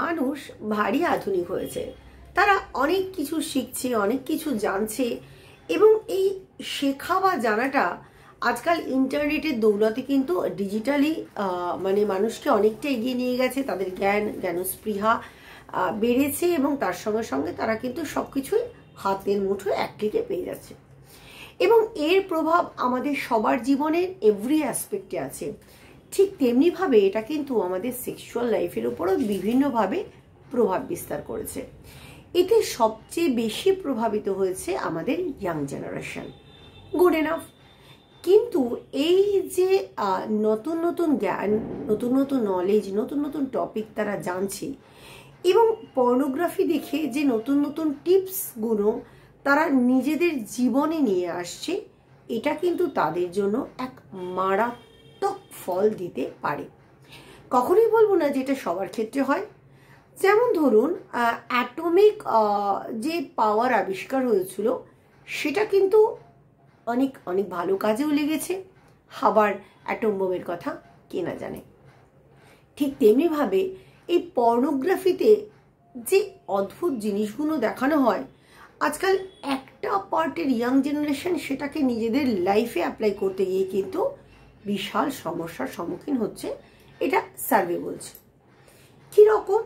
মানুষ ভারী আধুনিক হয়েছে তারা অনেক কিছু শিখছে অনেক কিছু জানছে এবং এই শেখা বা জানাটা আজকাল ইন্টারনেটের দৌলতে কিন্তু ডিজিটালি মানে মানুষকে অনেকটা এগিয়ে নিয়ে গেছে তাদের জ্ঞান জ্ঞান স্পৃহা বেড়েছে এবং তার সঙ্গে সঙ্গে তারা কিন্তু সব কিছুই হাতের মুঠো এক ক্লিকে পেয়ে যাচ্ছে এবং এর প্রভাব আমাদের সবার জীবনের এভরি অ্যাসপেক্টে আছে ঠিক তেমনিভাবে এটা কিন্তু আমাদের সেক্সুয়াল লাইফের উপরও বিভিন্নভাবে প্রভাব বিস্তার করেছে এতে সবচেয়ে বেশি প্রভাবিত হয়েছে আমাদের ইয়াং জেনারেশন গুড এনাফ কিন্তু এই যে নতুন নতুন জ্ঞান নতুন নতুন নলেজ নতুন নতুন টপিক তারা জানছে এবং পর্নোগ্রাফি দেখে যে নতুন নতুন টিপসগুলো তারা নিজেদের জীবনে নিয়ে আসছে এটা কিন্তু তাদের জন্য এক মারাত্মক ফল দিতে পারে কখনোই বলবো না যে এটা সবার ক্ষেত্রে হয় যেমন ধরুন অ্যাটমিক যে পাওয়ার আবিষ্কার হয়েছিল সেটা কিন্তু অনেক অনেক ভালো কাজেও লেগেছে হাবার অ্যাটম বোমের কথা কেনা জানে ঠিক তেমনিভাবে এই পর্নোগ্রাফিতে যে অদ্ভুত জিনিসগুলো দেখানো হয় আজকাল একটা পার্টের ইয়াং জেনারেশন সেটাকে নিজেদের লাইফে অ্যাপ্লাই করতে গিয়ে কিন্তু বিশাল সমস্যার সম্মুখীন হচ্ছে এটা সার্ভে বলছে কীরকম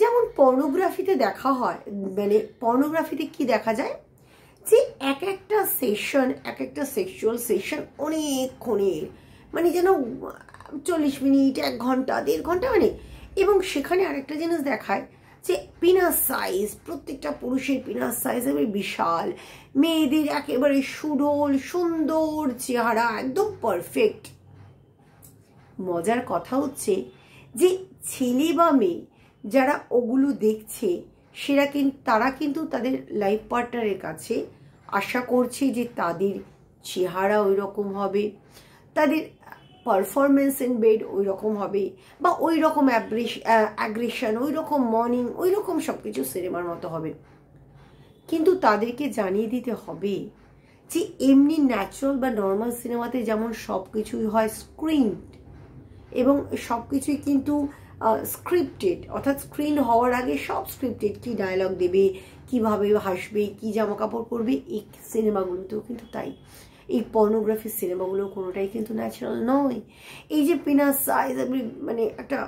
যেমন পর্নোগ্রাফিতে দেখা হয় মানে পর্নোগ্রাফিতে কি দেখা যায় যে এক একটা সেশন এক একটা সেক্সুয়াল সেশন অনেকক্ষণের মানে যেন চল্লিশ মিনিট এক ঘন্টা দেড় ঘন্টা মানে এবং সেখানে আরেকটা জিনিস দেখায় যে পিনাস সাইজ প্রত্যেকটা পুরুষের পিনাস সাইজ আমি বিশাল মেয়েদের একেবারে সুডল সুন্দর চেহারা একদম পারফেক্ট মজার কথা হচ্ছে যে ছেলে বা মেয়ে যারা ওগুলো দেখছে সেরা কিন্তু তারা কিন্তু তাদের লাইফ পার্টনারের কাছে আশা করছে যে তাদের চেহারা ওই রকম হবে তাদের পারফরমেন্স ইন বেড ওই রকম হবে বা ওই রকম অ্যাগ্রেশন ওই রকম মর্নিং ওই রকম সব কিছু সিনেমার মতো হবে কিন্তু তাদেরকে জানিয়ে দিতে হবে যে এমনি ন্যাচারাল বা নর্মাল সিনেমাতে যেমন সব কিছুই হয় স্ক্রিন এবং সব কিছুই কিন্তু স্ক্রিপ্টেড অর্থাৎ স্ক্রিন হওয়ার আগে সব স্ক্রিপ্টেড কি ডায়লগ দেবে কিভাবে হাসবে কি জামা কাপড় পরবে এই সিনেমাগুলোতেও কিন্তু তাই এই পর্নোগ্রাফির সিনেমাগুলো কোনোটাই কিন্তু ন্যাচারাল নয় এই যে পিনার সাইজ আপনি মানে একটা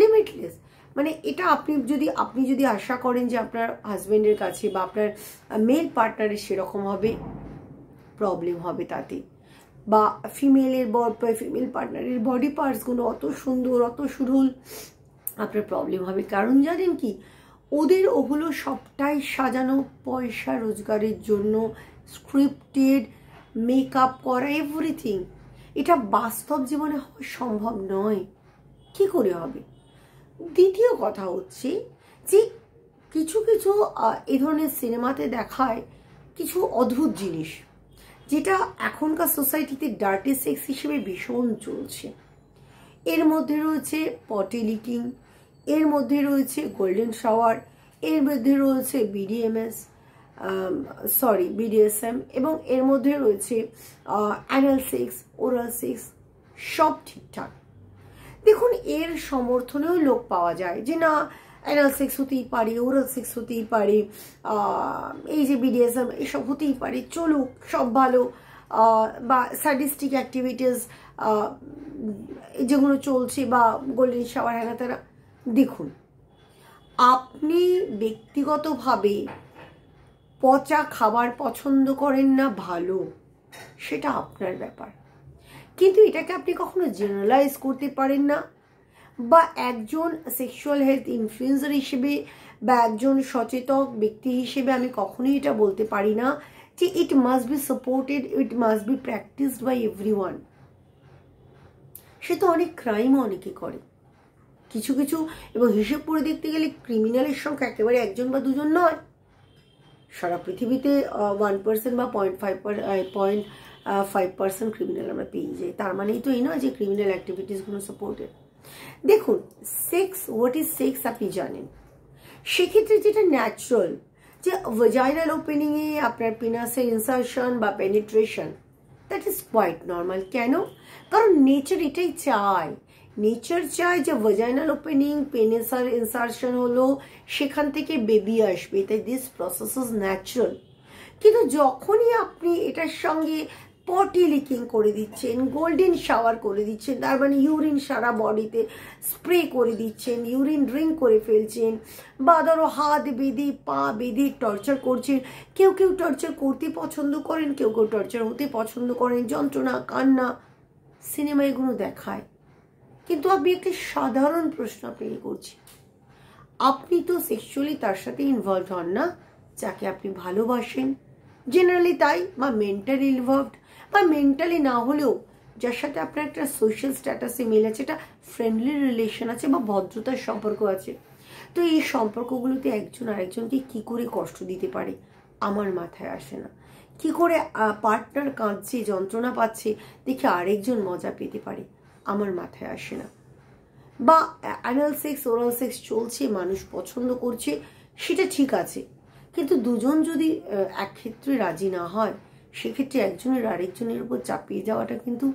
লিমিটলেস মানে এটা আপনি যদি আপনি যদি আশা করেন যে আপনার হাজব্যান্ডের কাছে বা আপনার মেল পার্টনারের সেরকম হবে প্রবলেম হবে তাতে বা ফিমেলের ফিমেল পার্টনারের বডি পার্টসগুলো অত সুন্দর অত সুরুল আপনার প্রবলেম হবে কারণ জানেন কি ওদের ওগুলো সবটাই সাজানো পয়সা রোজগারের জন্য স্ক্রিপ্টেড মেকআপ করা এভরিথিং এটা বাস্তব জীবনে হওয়া সম্ভব নয় কি করে হবে দ্বিতীয় কথা হচ্ছে যে কিছু কিছু এ ধরনের সিনেমাতে দেখায় কিছু অদ্ভুত জিনিস যেটা এখনকার সোসাইটিতে ডার্টি সেক্স হিসেবে ভীষণ চলছে এর মধ্যে রয়েছে পটি এর মধ্যে রয়েছে গোল্ডেন শাওয়ার এর মধ্যে রয়েছে বিডিএমএস সরি um, বিডিএসএম এবং এর মধ্যে রয়েছে অ্যানাল সেক্স ওরাল সেক্স সব ঠিকঠাক দেখুন এর সমর্থনেও লোক পাওয়া যায় যে না অ্যানাল সেক্স হতেই পারে ওরাল সেক্স হতেই পারে এই যে বিডিএসএম এসব হতেই পারে চলুক সব ভালো বা স্যাডিস্টিক অ্যাক্টিভিটিস যেগুলো চলছে বা গোল্ডেন শাওয়ার হেনা তারা দেখুন আপনি ব্যক্তিগতভাবে পচা খাবার পছন্দ করেন না ভালো সেটা আপনার ব্যাপার কিন্তু এটাকে আপনি কখনো জেনারেলাইজ করতে পারেন না বা একজন সেক্সুয়াল হেলথ ইনফ্লুয়েন্সার হিসেবে বা একজন সচেতক ব্যক্তি হিসেবে আমি কখনোই এটা বলতে পারি না যে it must be supported it must be practised by everyone সে তো অনেক ক্রাইমও অনেকে করে কিছু কিছু এবং হিসেব করে দেখতে গেলে ক্রিমিনালের সংখ্যা একেবারে একজন বা দুজন নয় সারা পৃথিবীতে ওয়ান পার্সেন্ট বা point five point five percent criminal আমরা পেয়ে যাই তার মানেই তো এই নয় যে ক্রিমিনাল অ্যাক্টিভিটিসগুলো সাপোর্টেড দেখুন সেক্স হোয়াট ইজ সেক্স আপনি জানেন সেক্ষেত্রে যেটা ন্যাচুরাল যে ভাজাইনাল ওপেনিংয়ে আপনার পিনাসের ইনসারশন বা penetration that is quite normal কেন কারণ নেচার এটাই চায় নেচার চায় যে ভাজাইনাল ওপেনিং পেনিসার ইনসারশন হলো সেখান থেকে বেবি আসবে তাই দিস প্রসেস ইজ ন্যাচারাল কিন্তু যখনই আপনি এটার সঙ্গে পটি লিকিং করে দিচ্ছেন গোল্ডেন শাওয়ার করে দিচ্ছেন তার মানে ইউরিন সারা বডিতে স্প্রে করে দিচ্ছেন ইউরিন ড্রিঙ্ক করে ফেলছেন বা ধরো হাত বেঁধে পা বেঁধে টর্চার করছেন কেউ কেউ টর্চার করতে পছন্দ করেন কেউ কেউ টর্চার হতে পছন্দ করেন যন্ত্রণা কান্না সিনেমা এগুলো দেখায় কিন্তু আমি একটি সাধারণ প্রশ্ন আপনাকে করছি আপনি তো সেক্সুয়ালি তার সাথে ইনভলভ হন না যাকে আপনি ভালোবাসেন জেনারেলি তাই বা মেন্টালি ইনভলভড বা মেন্টালি না হলেও যার সাথে আপনার একটা সোশ্যাল স্ট্যাটাসে মিল আছে একটা ফ্রেন্ডলি রিলেশন আছে বা ভদ্রতার সম্পর্ক আছে তো এই সম্পর্কগুলোতে একজন আরেকজনকে কি করে কষ্ট দিতে পারে আমার মাথায় আসে না কি করে পার্টনার কাঁদছে যন্ত্রণা পাচ্ছে দেখে আরেকজন মজা পেতে পারে আমার মাথায় আসে না বা অ্যানাল সেক্স ওরাল সেক্স চলছে মানুষ পছন্দ করছে সেটা ঠিক আছে কিন্তু দুজন যদি এক ক্ষেত্রে রাজি না হয় সেক্ষেত্রে একজনের আরেকজনের উপর চাপিয়ে যাওয়াটা কিন্তু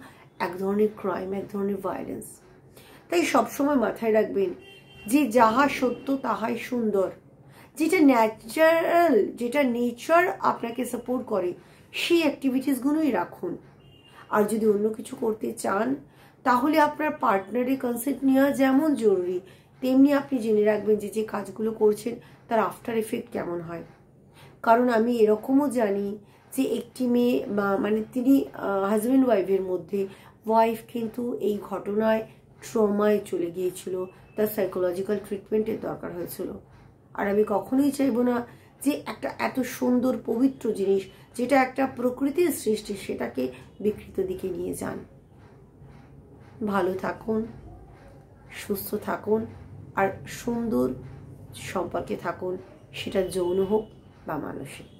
এক ধরনের ক্রাইম এক ধরনের ভায়োলেন্স তাই সবসময় মাথায় রাখবেন যে যাহা সত্য তাহাই সুন্দর যেটা ন্যাচারাল যেটা নেচার আপনাকে সাপোর্ট করে সেই অ্যাক্টিভিটিসগুলোই রাখুন আর যদি অন্য কিছু করতে চান তাহলে আপনার পার্টনারের কনসেন্ট নেওয়া যেমন জরুরি তেমনি আপনি জেনে রাখবেন যে যে কাজগুলো করছেন তার আফটার এফেক্ট কেমন হয় কারণ আমি এরকমও জানি যে একটি মেয়ে মানে তিনি হাজব্যান্ড ওয়াইফের মধ্যে ওয়াইফ কিন্তু এই ঘটনায় ট্রমায় চলে গিয়েছিল তার সাইকোলজিক্যাল ট্রিটমেন্টের দরকার হয়েছিল আর আমি কখনোই চাইব না যে একটা এত সুন্দর পবিত্র জিনিস যেটা একটা প্রকৃতির সৃষ্টি সেটাকে বিকৃত দিকে নিয়ে যান ভালো থাকুন সুস্থ থাকুন আর সুন্দর সম্পর্কে থাকুন সেটা যৌন হোক বা মানসিক